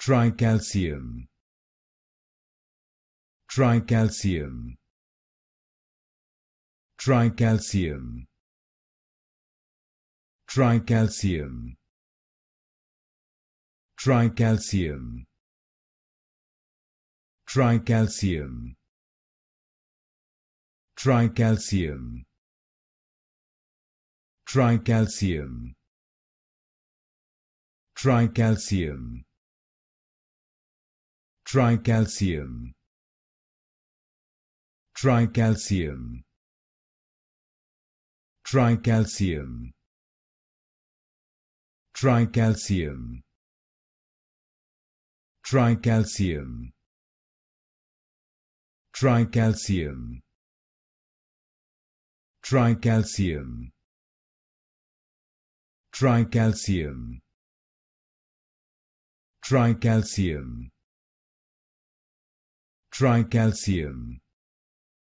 tricalcium tricalcium tricalcium tricalcium tricalcium tricalcium tricalcium tricalcium tricalcium Tricalcium. Tricalcium. Tricalcium. Tricalcium. Tricalcium. Tricalcium. Tricalcium. Tricalcium. Tricalcium tricalcium.